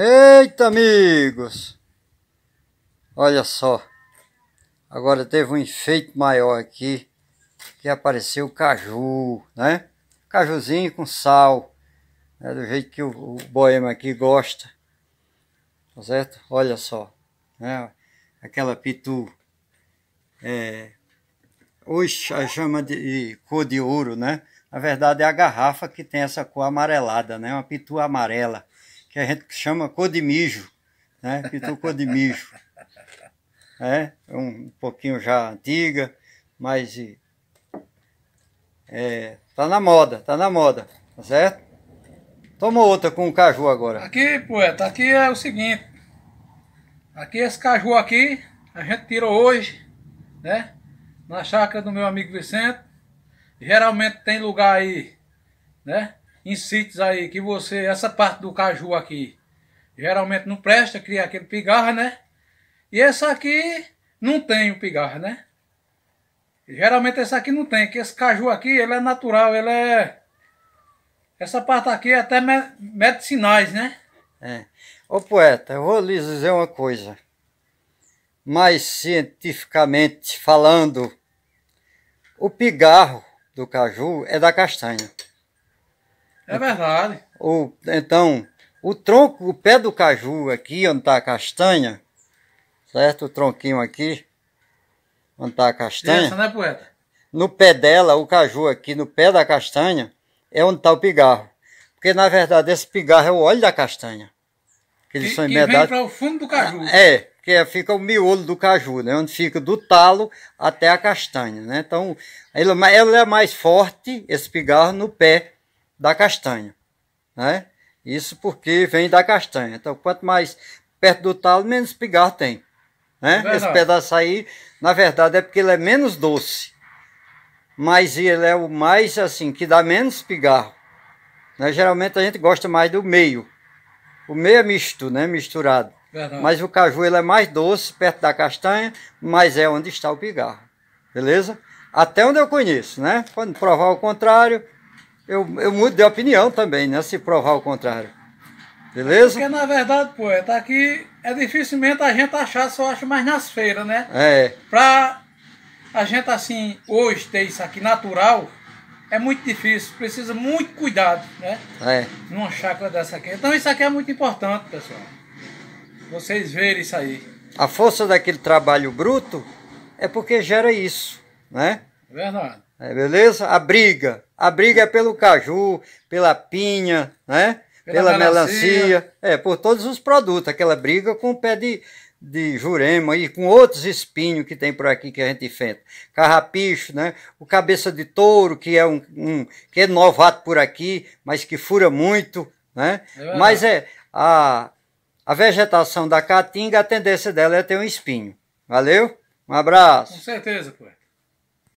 Eita, amigos! Olha só. Agora teve um enfeite maior aqui, que apareceu o caju, né? Cajuzinho com sal, né? do jeito que o, o boema aqui gosta. Tá certo? Olha só. Né? Aquela pitu. É, hoje a chama de cor de ouro, né? Na verdade é a garrafa que tem essa cor amarelada, né? Uma pitu amarela que a gente chama codimijo, né? Pitu codimijo. É? é, um pouquinho já antiga, mas eh, é, tá na moda, tá na moda, tá certo? Toma outra com o caju agora. Aqui, poeta, aqui é o seguinte. Aqui esse caju aqui, a gente tirou hoje, né? Na chácara do meu amigo Vicente. Geralmente tem lugar aí, né? em sítios aí, que você, essa parte do caju aqui, geralmente não presta, cria aquele pigarra, né? E essa aqui não tem o pigarra, né? Geralmente essa aqui não tem, que esse caju aqui, ele é natural, ele é... Essa parte aqui é até me... medicinais, né? É. Ô poeta, eu vou lhes dizer uma coisa. Mais cientificamente falando, o pigarro do caju é da castanha. É verdade. O, então, o tronco, o pé do caju aqui, onde está a castanha, certo? O tronquinho aqui, onde está a castanha. Essa, né, poeta? No pé dela, o caju aqui, no pé da castanha, é onde está o pigarro. Porque, na verdade, esse pigarro é o óleo da castanha. Que, eles que, são para o fundo do caju. É, que fica o miolo do caju, né? Onde fica do talo até a castanha, né? Então, ela é, é mais forte, esse pigarro, no pé da castanha, né? Isso porque vem da castanha. Então, quanto mais perto do talo, menos pigarro tem. Né? É Esse pedaço aí, na verdade, é porque ele é menos doce. Mas ele é o mais, assim, que dá menos pigarro. Né? Geralmente a gente gosta mais do meio. O meio é misto, né? Misturado. Verdade. Mas o caju ele é mais doce, perto da castanha, mas é onde está o pigarro. Beleza? Até onde eu conheço, né? Quando provar o contrário, eu, eu mudo de opinião também, né? Se provar o contrário. Beleza? Porque na verdade, poeta, tá aqui é dificilmente a gente achar, só acho mais nas feiras, né? É. Pra a gente assim, hoje ter isso aqui natural, é muito difícil, precisa muito cuidado, né? É. Numa chácara dessa aqui. Então isso aqui é muito importante, pessoal. Vocês verem isso aí. A força daquele trabalho bruto é porque gera isso, né? É verdade. É, beleza? A briga. A briga é pelo caju, pela pinha, né? Pela, pela melancia. melancia. É, por todos os produtos. Aquela briga com o pé de, de jurema e com outros espinhos que tem por aqui que a gente enfrenta. Carrapicho, né? O cabeça de touro, que é um, um que é novato por aqui, mas que fura muito, né? É mas é a, a vegetação da caatinga, a tendência dela é ter um espinho. Valeu? Um abraço. Com certeza, pô.